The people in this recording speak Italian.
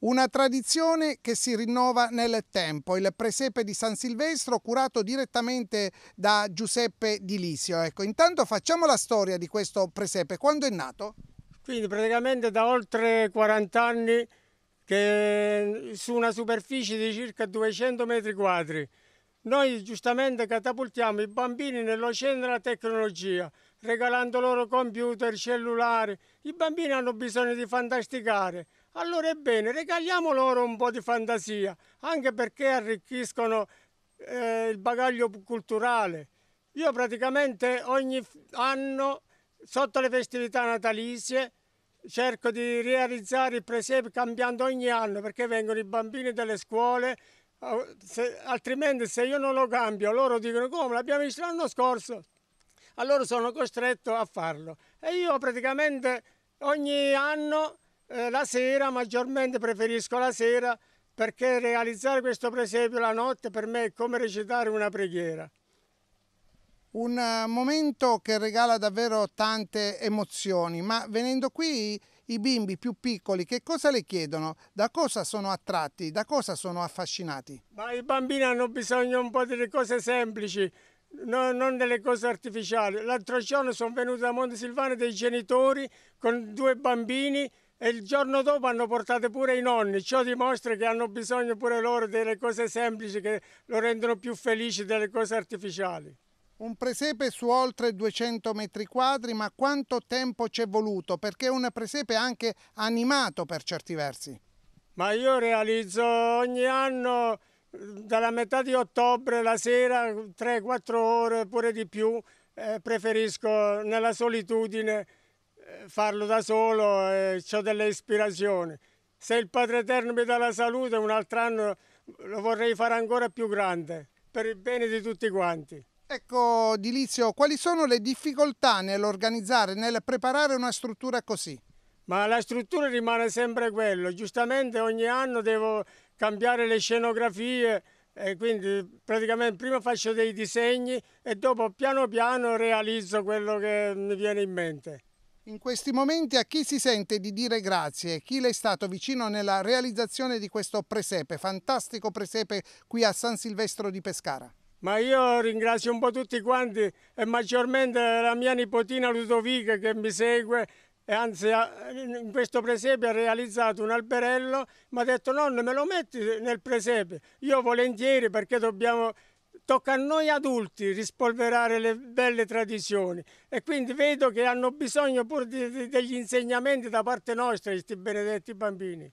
Una tradizione che si rinnova nel tempo, il presepe di San Silvestro curato direttamente da Giuseppe Di Lisio. Ecco, intanto facciamo la storia di questo presepe, quando è nato? Quindi praticamente da oltre 40 anni che su una superficie di circa 200 metri quadri. Noi giustamente catapultiamo i bambini nell'oceano della tecnologia, regalando loro computer, cellulari. I bambini hanno bisogno di fantasticare allora è bene, regaliamo loro un po' di fantasia, anche perché arricchiscono eh, il bagaglio culturale. Io praticamente ogni anno, sotto le festività natalizie, cerco di realizzare il presepe cambiando ogni anno perché vengono i bambini delle scuole, se, altrimenti se io non lo cambio loro dicono come l'abbiamo visto l'anno scorso, allora sono costretto a farlo. E io praticamente ogni anno eh, la sera, maggiormente preferisco la sera perché realizzare questo presepio la notte per me è come recitare una preghiera. Un eh, momento che regala davvero tante emozioni, ma venendo qui i bimbi più piccoli che cosa le chiedono? Da cosa sono attratti? Da cosa sono affascinati? Ma i bambini hanno bisogno un po' delle cose semplici, no, non delle cose artificiali. L'altro giorno sono venuto da Monte Montesilvano dei genitori con due bambini e il giorno dopo hanno portato pure i nonni, ciò dimostra che hanno bisogno pure loro delle cose semplici che lo rendono più felice delle cose artificiali. Un presepe su oltre 200 metri quadri, ma quanto tempo ci è voluto? Perché è un presepe anche animato per certi versi. Ma io realizzo ogni anno dalla metà di ottobre, la sera, 3-4 ore, pure di più, eh, preferisco nella solitudine farlo da solo e eh, ho delle ispirazioni. Se il Padre Eterno mi dà la salute, un altro anno lo vorrei fare ancora più grande, per il bene di tutti quanti. Ecco, Dilizio, quali sono le difficoltà nell'organizzare, nel preparare una struttura così? Ma la struttura rimane sempre quella, giustamente ogni anno devo cambiare le scenografie, e quindi praticamente prima faccio dei disegni e dopo piano piano realizzo quello che mi viene in mente. In questi momenti a chi si sente di dire grazie, chi le è stato vicino nella realizzazione di questo presepe, fantastico presepe qui a San Silvestro di Pescara? Ma io ringrazio un po' tutti quanti e maggiormente la mia nipotina Ludovica che mi segue e anzi in questo presepe ha realizzato un alberello, mi ha detto nonno me lo metti nel presepe, io volentieri perché dobbiamo tocca a noi adulti rispolverare le belle tradizioni e quindi vedo che hanno bisogno pure di, di, degli insegnamenti da parte nostra questi benedetti bambini.